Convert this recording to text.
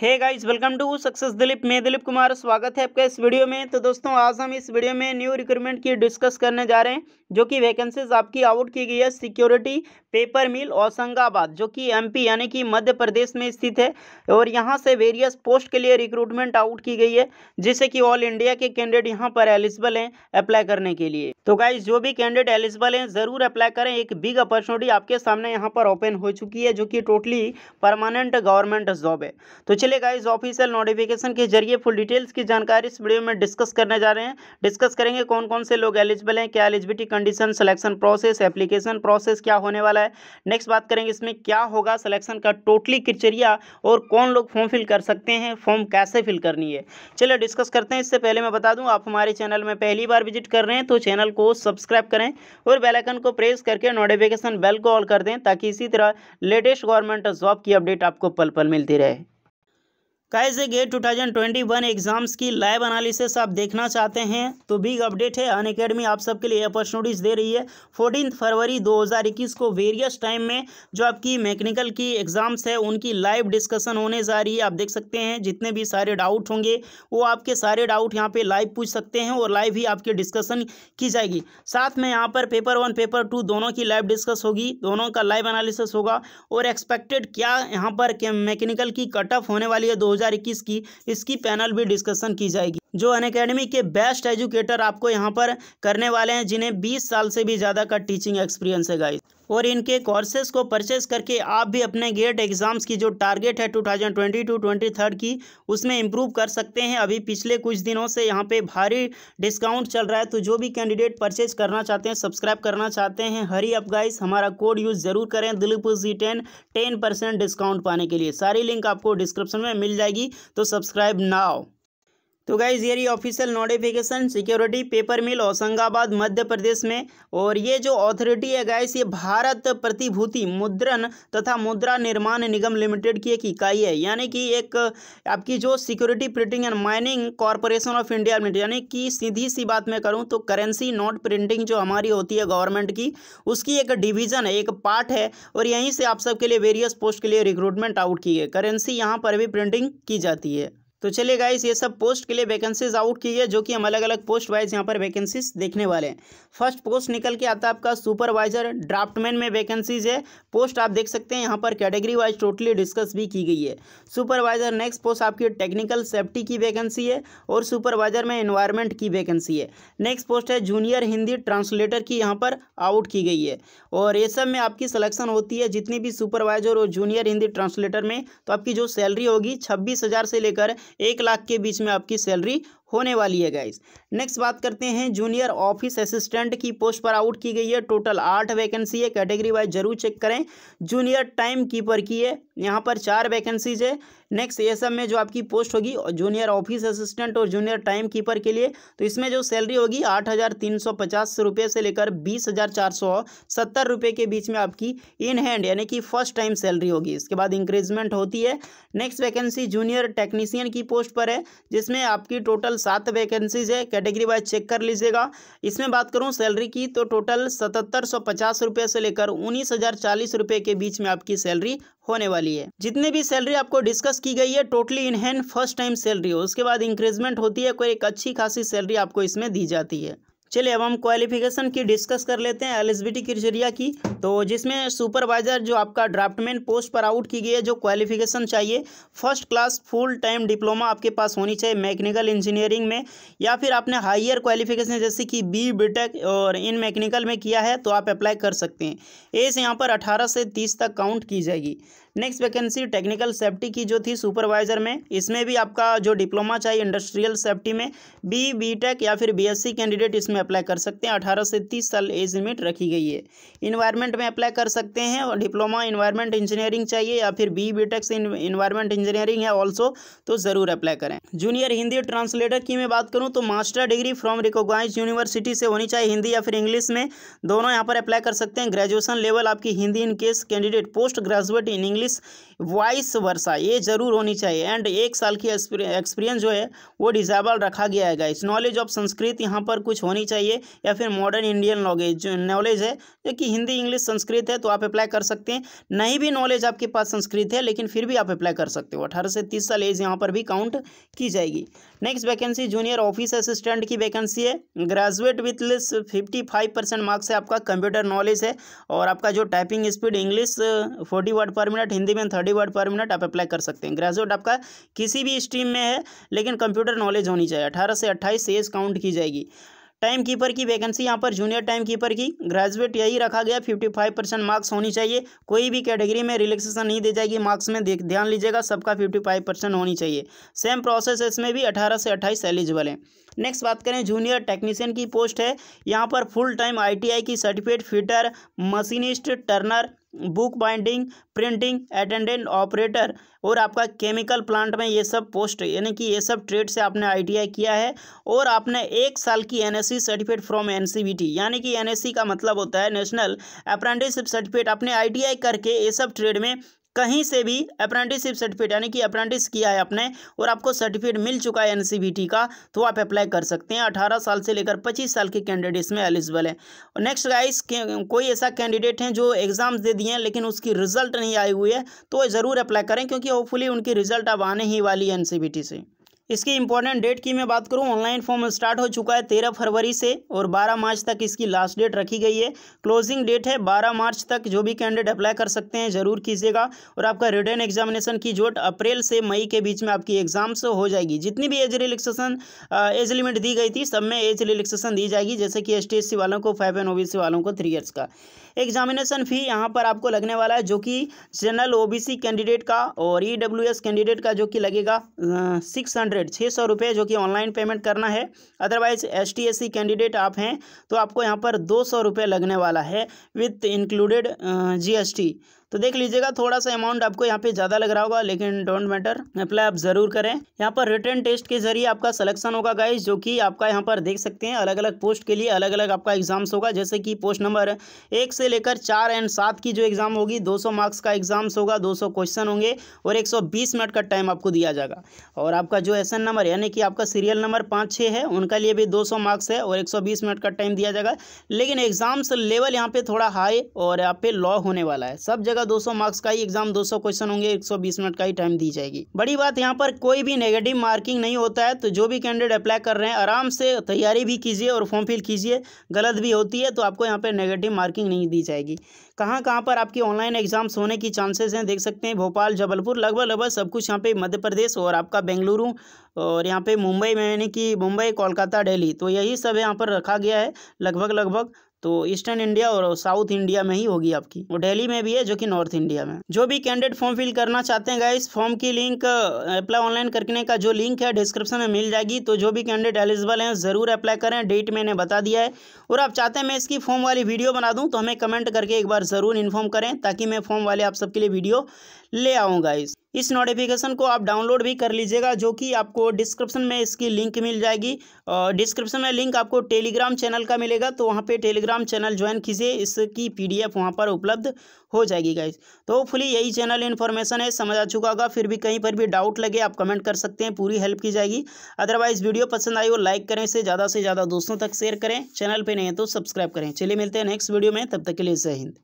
hey guys welcome to success Dilip मैं दिलीप कुमार स्वागत है आपका इस वीडियो में तो दोस्तों आज हम इस वीडियो में न्यू रिक्रूटमेंट की डिस्कस करने जा रहे हैं जो कि वैकेंसीज आपकी आउट की गई है सिक्योरिटी पेपर मिल औसंगाबाद जो कि एमपी यानी कि मध्य प्रदेश में स्थित है और यहाँ से वेरियस पोस्ट के लिए रिक्रूटमेंट आउट की गई है जिससे कि ऑल इंडिया के कैंडिडेट यहाँ पर एलिजिबल हैं अप्लाई करने के लिए तो गाइज जो भी कैंडिडेट एलिजिबल हैं ज़रूर अप्लाई करें एक बिग अपॉर्चुनिटी आपके सामने यहाँ पर ओपन हो चुकी है जो कि टोटली परमानेंट गवर्नमेंट जॉब है तो चलिए गाइज ऑफिशियल नोटिफिकेशन के जरिए फुल डिटेल्स की जानकारी इस वीडियो में डिस्कस करने जा रहे हैं डिस्कस करेंगे कौन कौन से लोग एलिजिबल हैं क्या eligibility condition selection process application process क्या होने वाला है नेक्स्ट बात करेंगे इसमें क्या होगा सिलेक्शन का टोटली क्रिटेरिया और कौन लोग फॉर्म फिल कर सकते हैं फॉर्म कैसे फिल करनी है चलिए डिस्कस करते हैं इससे पहले मैं बता दूँ आप हमारे चैनल में पहली बार विजिट कर रहे हैं तो चैनल को सब्सक्राइब करें और बेलाइकन को प्रेस करके नोटिफिकेशन बेल को ऑल कर दें ताकि इसी तरह लेटेस्ट गवर्नमेंट जॉब की अपडेट आपको पल पल मिलती रहे कैसे गेट 2021 एग्जाम्स की लाइव एनालिसिस आप देखना चाहते हैं तो बिग अपडेट है अन अकेडमी आप सबके लिए अपॉर्चुनिटीज़ दे रही है फोर्टीन फरवरी 2021 को वेरियस टाइम में जो आपकी मैकेनिकल की एग्ज़ाम्स है उनकी लाइव डिस्कशन होने जा रही है आप देख सकते हैं जितने भी सारे डाउट होंगे वो आपके सारे डाउट यहाँ पर लाइव पूछ सकते हैं और लाइव ही आपकी डिस्कसन की जाएगी साथ में यहाँ पर पेपर वन पेपर टू दोनों की लाइव डिस्कस होगी दोनों का लाइव एनालिसिस होगा और एक्सपेक्टेड क्या यहाँ पर मैकेनिकल की कट ऑफ होने वाली है दो 2021 की इसकी पैनल भी डिस्कशन की जाएगी जो अन अकेडमी के बेस्ट एजुकेटर आपको यहाँ पर करने वाले हैं जिन्हें बीस साल से भी ज़्यादा का टीचिंग एक्सपीरियंस है गाइस और इनके कोर्सेज को परचेज करके आप भी अपने गेट एग्जाम्स की जो टारगेट है 2022 थर्ड की उसमें इम्प्रूव कर सकते हैं अभी पिछले कुछ दिनों से यहाँ पे भारी डिस्काउंट चल रहा है तो जो भी कैंडिडेट परचेज करना चाहते हैं सब्सक्राइब करना चाहते हैं हरी अप गाइस हमारा कोड यूज़ ज़रूर करें Dilip ji ten percent discount पाने के लिए सारी लिंक आपको डिस्क्रिप्शन में मिल जाएगी तो सब्सक्राइब नाव तो गाइज ये रही official notification security paper mill Hoshangabad Madhya Pradesh में और ये जो अथॉरिटी है गाइज ये भारत प्रतिभूति मुद्रण तथा मुद्रा निर्माण निगम लिमिटेड की एक इकाई है यानी कि एक आपकी जो security printing and mining corporation of India limited यानी कि सीधी सी बात मैं करूँ तो करेंसी नोट प्रिंटिंग जो हमारी होती है गवर्नमेंट की उसकी एक डिवीजन है एक पार्ट है और यहीं से आप सबके लिए वेरियस पोस्ट के लिए रिक्रूटमेंट आउट की है करेंसी यहाँ पर भी प्रिंटिंग की जाती है तो चलिए गाइस ये सब पोस्ट के लिए वैकेंसीज आउट की है जो कि हम अलग अलग पोस्ट वाइज यहाँ पर वैकेंसीज देखने वाले हैं फर्स्ट पोस्ट निकल के आता है आपका सुपरवाइजर ड्राफ्टमैन में वैकेंसीज है पोस्ट आप देख सकते हैं यहाँ पर कैटेगरी वाइज टोटली डिस्कस भी की गई है सुपरवाइजर नेक्स्ट पोस्ट आपकी टेक्निकल सेफ्टी की वैकेंसी है और सुपरवाइजर में इन्वायरमेंट की वैकेंसी है नेक्स्ट पोस्ट है जूनियर हिंदी ट्रांसलेटर की यहाँ पर आउट की गई है और ये सब में आपकी सलेक्शन होती है जितनी भी सुपरवाइजर और जूनियर हिंदी ट्रांसलेटर में तो आपकी जो सैलरी होगी छब्बीस से लेकर एक लाख के बीच में आपकी सैलरी होने वाली है गाइज नेक्स्ट बात करते हैं जूनियर ऑफिस असिस्टेंट की पोस्ट पर आउट की गई है टोटल आठ वैकेंसी है कैटेगरी वाइज जरूर चेक करें जूनियर टाइम कीपर की है यहाँ पर चार वैकेंसीज है नेक्स्ट ये सब में जो आपकी पोस्ट होगी जूनियर ऑफिस असिस्टेंट और जूनियर टाइम कीपर के लिए तो इसमें जो सैलरी होगी आठ हज़ार तीन सौ पचास रुपये से लेकर बीस हज़ार चार सौ सत्तर रुपये के बीच में आपकी इन हैंड यानी कि फर्स्ट टाइम सैलरी होगी इसके बाद इंक्रीजमेंट होती है नेक्स्ट वैकेंसी जूनियर टेक्नीसियन की पोस्ट पर है जिसमें आपकी टोटल टोटल सात वैकेंसीज है कैटेगरी वाइज चेक कर लीजिएगा इसमें बात करूँ सैलरी की तो टोटल सतहत्तर सौ पचास रुपये से लेकर उन्नीस हजार चालीस रुपये के बीच में आपकी सैलरी होने वाली है जितने भी सैलरी आपको डिस्कस की गई है totally in hand first time salary हो उसके बाद इंक्रीजमेंट होती है कोई एक अच्छी खासी सैलरी आपको इसमें दी जाती है चलिए अब हम क्वालिफिकेशन की डिस्कस कर लेते हैं एलिजिबिलिटी क्रिटेरिया की तो जिसमें सुपरवाइजर जो आपका ड्राफ्टमैन पोस्ट पर आउट की गई है जो क्वालिफिकेशन चाहिए first class full time diploma आपके पास होनी चाहिए मैकेनिकल इंजीनियरिंग में या फिर आपने हायर क्वालिफिकेशन जैसे कि बी बीटेक और इन मैकेनिकल में किया है तो आप अप्लाई कर सकते हैं एज यहाँ पर अठारह से तीस तक काउंट की जाएगी नेक्स्ट वैकेंसी टेक्निकल सेफ्टी की जो थी सुपरवाइजर में इसमें भी आपका जो डिप्लोमा चाहिए इंडस्ट्रियल सेफ्टी में बी बी टेक या फिर बीएससी कैंडिडेट इसमें अप्लाई कर सकते हैं अठारह से तीस साल एज लिमिट रखी गई है इन्वायरमेंट में अप्लाई कर सकते हैं और डिप्लोमा इन्वायरमेंट इंजीनियरिंग चाहिए या फिर B B tech environment engineering है ऑल्सो तो ज़रूर अप्लाई करें जूनियर हिंदी ट्रांसलेटर की मैं बात करूँ तो master degree from recognise university से होनी चाहिए हिंदी या फिर इंग्लिश में दोनों यहाँ पर अप्लाई कर सकते हैं ग्रेजुएशन लेवल आपकी Hindi in case candidate post graduate in English English vice versa ये जरूर होनी चाहिए एंड एक साल की एक्सपीरियंस जो है वो डिजाइबल रखा गया है गाइस नॉलेज ऑफ संस्कृत यहाँ पर कुछ होनी चाहिए या फिर मॉडर्न इंडियन नॉलेज जो नॉलेज है जो कि हिंदी इंग्लिश संस्कृत है तो आप अप्लाई कर सकते हैं नहीं भी नॉलेज आपके पास संस्कृत है लेकिन फिर भी आप अप्लाई कर सकते हो अठारह से तीस साल एज यहाँ पर भी काउंट की जाएगी next vacancy junior office assistant की वैकेंसी है graduate with fifty five percent marks है आपका कंप्यूटर नॉलेज है और आपका जो typing speed English forty word per minute Hindi में थर्टी वर्ड पर मिनट आप अप्लाई कर सकते हैं ग्रेजुएट आपका किसी भी स्ट्रीम में है लेकिन कंप्यूटर नॉलेज होनी चाहिए अठारह से अट्ठाईस एज काउंट की जाएगी टाइम कीपर की वैकेंसी यहाँ पर जूनियर टाइम कीपर की ग्रेजुएट यही रखा गया फिफ्टी फाइव परसेंट मार्क्स होनी चाहिए कोई भी कैटेगरी में रिलैक्सेशन नहीं दी जाएगी मार्क्स में ध्यान लीजिएगा सबका फिफ्टी फाइव परसेंट होनी चाहिए सेम प्रोसेस इसमें भी अठारह से अट्ठाईस एलिजिबल है नेक्स्ट बात करें जूनियर टेक्नीशियन की पोस्ट है यहाँ पर फुल टाइम आई की certificate fitter machinist turner book binding printing attendant operator और आपका केमिकल प्लांट में ये सब पोस्ट यानी कि ये सब ट्रेड से आपने आईटीआई किया है और आपने एक साल की एनएससी सर्टिफिकेट फ्रॉम एनसीबीटी यानी कि एनएससी का मतलब होता है नेशनल अप्रेंटिसशिप सर्टिफिकेट आपने आईटीआई करके ये सब ट्रेड में कहीं से भी अप्रेंटिसशिप सर्टिफिकेट यानी कि अप्रेंटिस किया है आपने और आपको सर्टिफिकेट मिल चुका है एनसीबीटी का तो आप अप्लाई कर सकते हैं अठारह साल से लेकर पच्चीस साल के कैंडिडेट्स में एलिजिबल है और नेक्स्ट गाइस कोई ऐसा कैंडिडेट हैं जो एग्ज़ाम्स दे दिए हैं लेकिन उसकी रिजल्ट नहीं आई हुई है तो ज़रूर अप्लाई करें क्योंकि होपफुली उनकी रिजल्ट अब आने ही वाली है एन से इसकी इंपॉर्टेंट डेट की मैं बात करूं ऑनलाइन फॉर्म स्टार्ट हो चुका है तेरह फरवरी से और बारह मार्च तक इसकी लास्ट डेट रखी गई है क्लोजिंग डेट है बारह मार्च तक जो भी कैंडिडेट अप्लाई कर सकते हैं ज़रूर कीजिएगा और आपका रिटर्न एग्जामिनेशन की जोट अप्रैल से मई के बीच में आपकी एग्जाम्स हो जाएगी जितनी भी एज रिलेक्सेशन एज लिमिट दी गई थी सब में एज रिलेक्सेशन दी जाएगी जैसे कि एस वालों को फाइव एन ओ वालों को थ्री ईयर्स का एग्जामिनेशन फ़ी यहाँ पर आपको लगने वाला है जो कि जनरल ओ कैंडिडेट का और ई e कैंडिडेट का जो कि लगेगा सिक्स हंड्रेड छः सौ रुपये जो कि ऑनलाइन पेमेंट करना है otherwise S T S C candidate आप हैं तो आपको यहाँ पर दो सौ रुपये लगने वाला है with included G S T तो देख लीजिएगा थोड़ा सा अमाउंट आपको यहाँ पे ज़्यादा लग रहा होगा लेकिन डोंट मैटर अप्लाई आप ज़रूर करें यहाँ पर रिटर्न टेस्ट के जरिए आपका सलेक्शन होगा गाइज जो कि आपका यहाँ पर देख सकते हैं अलग अलग पोस्ट के लिए अलग अलग आपका एग्जाम्स होगा जैसे कि पोस्ट नंबर एक से लेकर चार एंड सात की जो एग्ज़ाम होगी दो मार्क्स का एग्ज़ाम्स होगा दो क्वेश्चन होंगे और एक मिनट का टाइम आपको दिया जाएगा और आपका जो एस नंबर यानी कि आपका सीरियल नंबर पाँच छः है उनका लिए भी दो मार्क्स है और एक मिनट का टाइम दिया जाएगा लेकिन एग्ज़ाम्स लेवल यहाँ पे थोड़ा हाई और यहाँ पे लॉ होने वाला है सब जगह जाएगा 200 मार्क्स का ही एग्जाम 200 क्वेश्चन होंगे 120 मिनट का ही टाइम दी जाएगी बड़ी बात यहाँ पर कोई भी नेगेटिव मार्किंग नहीं होता है तो जो भी कैंडिडेट अप्लाई कर रहे हैं आराम से तैयारी भी कीजिए और फॉर्म फिल कीजिए गलत भी होती है तो आपको यहाँ पर नेगेटिव मार्किंग नहीं दी जाएगी कहाँ कहाँ पर आपकी ऑनलाइन एग्जाम्स होने की चांसेस हैं देख सकते हैं भोपाल जबलपुर लगभग लगभग सब कुछ यहाँ पे मध्य प्रदेश और आपका बेंगलुरु और यहाँ पे मुंबई में यानी कि मुंबई कोलकाता दिल्ली तो यही सब यहाँ पर रखा गया है लगभग लगभग तो ईस्टर्न इंडिया और साउथ इंडिया में ही होगी आपकी वो दिल्ली में भी है जो कि नॉर्थ इंडिया में जो भी कैंडिडेट फॉर्म फिल करना चाहते हैं इस फॉर्म की लिंक अप्लाई ऑनलाइन करने का जो लिंक है डिस्क्रिप्शन में मिल जाएगी तो जो भी कैंडिडेट एलिजिबल हैं ज़रूर अप्लाई करें डेट मैंने बता दिया है और आप चाहते हैं मैं इसकी फॉर्म वाली वीडियो बना दूँ तो हमें कमेंट करके एक बार ज़रूर इन्फॉर्म करें ताकि मैं फॉर्म वाले आप सबके लिए वीडियो ले आऊँगा इस इस नोटिफिकेशन को आप डाउनलोड भी कर लीजिएगा जो कि आपको डिस्क्रिप्शन में इसकी लिंक मिल जाएगी डिस्क्रिप्शन में लिंक आपको टेलीग्राम चैनल का मिलेगा तो वहाँ पे टेलीग्राम चैनल ज्वाइन कीजिए इसकी पीडीएफ वहाँ पर उपलब्ध हो जाएगी गाइज तो फुली यही चैनल इन्फॉर्मेशन है समझ आ चुका होगा फिर भी कहीं पर भी डाउट लगे आप कमेंट कर सकते हैं पूरी हेल्प की जाएगी अदरवाइज वीडियो पसंद आई हो लाइक करें इसे ज़्यादा से ज़्यादा दोस्तों तक शेयर करें चैनल पर नहीं है तो सब्सक्राइब करें चलिए मिलते हैं नेक्स्ट वीडियो में तब तक के लिए जय हिंद